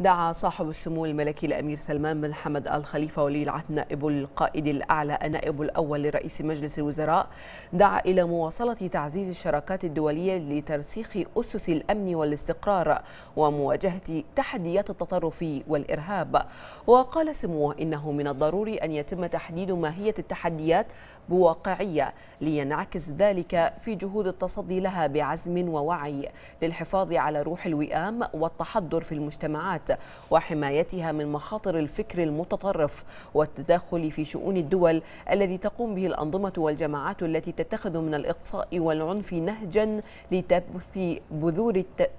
دعا صاحب السمو الملكي الأمير سلمان بن حمد آل خليفة ولي العهد نائب القائد الأعلى النائب الأول لرئيس مجلس الوزراء دعا إلى مواصلة تعزيز الشراكات الدولية لترسيخ أسس الأمن والاستقرار ومواجهة تحديات التطرف والإرهاب وقال سموه إنه من الضروري أن يتم تحديد ماهية التحديات بواقعية لينعكس ذلك في جهود التصدي لها بعزم ووعي للحفاظ على روح الوئام والتحضر في المجتمعات المجتمعات وحمايتها من مخاطر الفكر المتطرف والتدخل في شؤون الدول الذي تقوم به الأنظمة والجماعات التي تتخذ من الإقصاء والعنف نهجا لتبث بذور الت...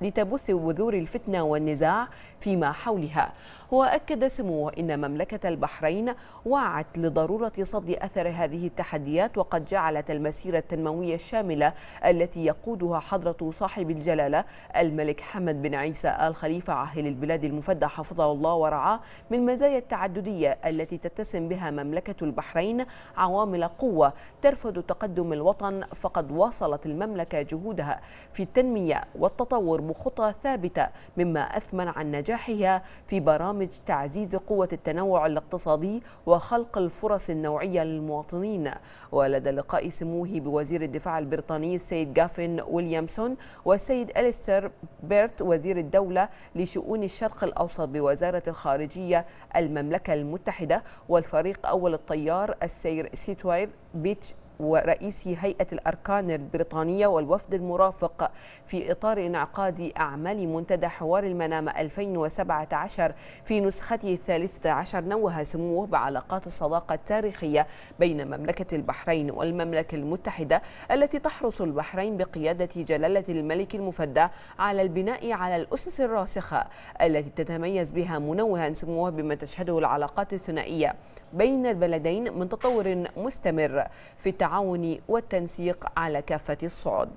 لتبث بذور الفتنة والنزاع فيما حولها وأكد سموه إن مملكة البحرين وعت لضرورة صد أثر هذه التحديات وقد جعلت المسيرة التنموية الشاملة التي يقودها حضرة صاحب الجلالة الملك حمد بن عيسى آل خليفة عهد داخل البلاد المفدى حفظه الله ورعاه من مزايا التعددية التي تتسم بها مملكة البحرين عوامل قوة ترفض تقدم الوطن فقد واصلت المملكة جهودها في التنمية والتطور بخطى ثابتة مما أثمن عن نجاحها في برامج تعزيز قوة التنوع الاقتصادي وخلق الفرص النوعية للمواطنين ولدى لقاء سموه بوزير الدفاع البريطاني السيد جافن ويليامسون والسيد أليستر بيرت وزير الدولة لشؤون شؤون الشرق الأوسط بوزارة الخارجية المملكة المتحدة والفريق أول الطيار السير سيتوير بيتش ورئيس هيئة الأركان البريطانية والوفد المرافق في إطار انعقاد أعمال منتدى حوار المنام 2017 في نسخته الثالثة عشر نوه سموه بعلاقات الصداقة التاريخية بين مملكة البحرين والمملكة المتحدة التي تحرص البحرين بقيادة جلالة الملك المفدى على البناء على الأسس الراسخة التي تتميز بها منوها سموه بما تشهده العلاقات الثنائية بين البلدين من تطور مستمر في التعامل التعاون والتنسيق على كافة الصعد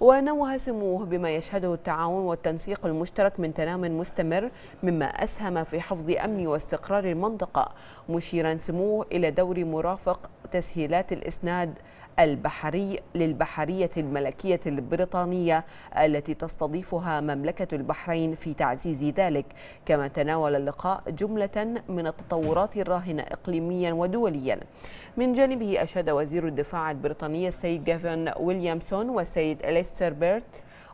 ونوه سموه بما يشهده التعاون والتنسيق المشترك من تنام مستمر مما أسهم في حفظ أمن واستقرار المنطقة مشيرا سموه إلى دور مرافق تسهيلات الإسناد البحري للبحرية الملكية البريطانية التي تستضيفها مملكة البحرين في تعزيز ذلك كما تناول اللقاء جملة من التطورات الراهنة إقليميا ودوليا من جانبه أشاد وزير الدفاع البريطاني السيد جيفن ويليامسون والسيد إليستر بيرت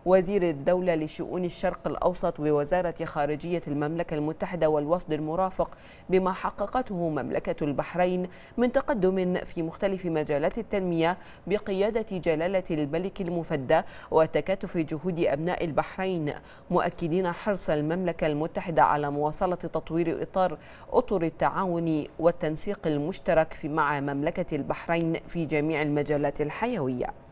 وزير الدولة لشؤون الشرق الأوسط ووزارة خارجية المملكة المتحدة والوفد المرافق بما حققته مملكة البحرين من تقدم في مختلف مجالات التنمية بقيادة جلالة الملك المفدى وتكاتف جهود أبناء البحرين مؤكدين حرص المملكة المتحدة على مواصلة تطوير إطار أطر التعاون والتنسيق المشترك مع مملكة البحرين في جميع المجالات الحيوية